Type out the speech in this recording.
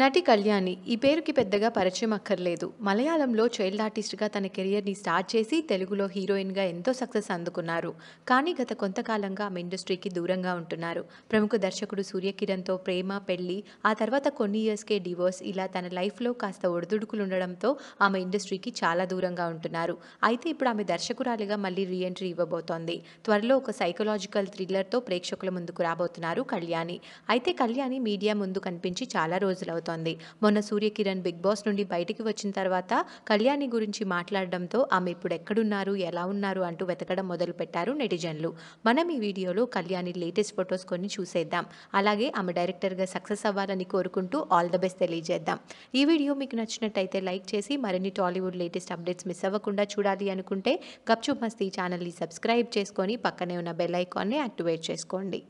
నటి కళ్యాణి ఈ పేరుకి పెద్దగా పరిచయం అక్కర్లేదు మలయాళంలో చైల్డ్ ఆర్టిస్ట్గా తన కెరియర్ని స్టార్ట్ చేసి తెలుగులో హీరోయిన్గా ఎంతో సక్సెస్ అందుకున్నారు కానీ గత కొంతకాలంగా ఆమె ఇండస్ట్రీకి దూరంగా ఉంటున్నారు ప్రముఖ దర్శకుడు సూర్యకిరణ్తో ప్రేమ పెళ్లి ఆ తర్వాత కొన్ని ఇయర్స్కే డివోర్స్ ఇలా తన లైఫ్లో కాస్త ఒడిదుడుకులు ఉండడంతో ఆమె ఇండస్ట్రీకి చాలా దూరంగా ఉంటున్నారు అయితే ఇప్పుడు ఆమె దర్శకురాలిగా మళ్ళీ రీఎంట్రీ ఇవ్వబోతోంది త్వరలో ఒక సైకలాజికల్ థ్రిల్లర్తో ప్రేక్షకుల ముందుకు రాబోతున్నారు కళ్యాణి అయితే కళ్యాణి మీడియా ముందు కనిపించి చాలా రోజులవుతుంది మాట్లాడుతోంది మొన్న సూర్యకిరణ్ బిగ్ బాస్ నుండి బయటికి వచ్చిన తర్వాత కళ్యాణి గురించి మాట్లాడడంతో ఆమె ఇప్పుడు ఎక్కడున్నారు ఎలా ఉన్నారు అంటూ వెతకడం మొదలుపెట్టారు నెటిజన్లు మనం ఈ వీడియోలో కళ్యాణి లేటెస్ట్ ఫొటోస్ కొన్ని చూసేద్దాం అలాగే ఆమె డైరెక్టర్గా సక్సెస్ అవ్వాలని కోరుకుంటూ ఆల్ ద బెస్ట్ తెలియజేద్దాం ఈ వీడియో మీకు నచ్చినట్టయితే లైక్ చేసి మరిన్ని టాలీవుడ్ లేటెస్ట్ అప్డేట్స్ మిస్ అవ్వకుండా చూడాలి అనుకుంటే గప్చుప్ మస్తీ ఛానల్ని సబ్స్క్రైబ్ చేసుకొని పక్కనే ఉన్న బెల్ ఐకాన్ని యాక్టివేట్ చేసుకోండి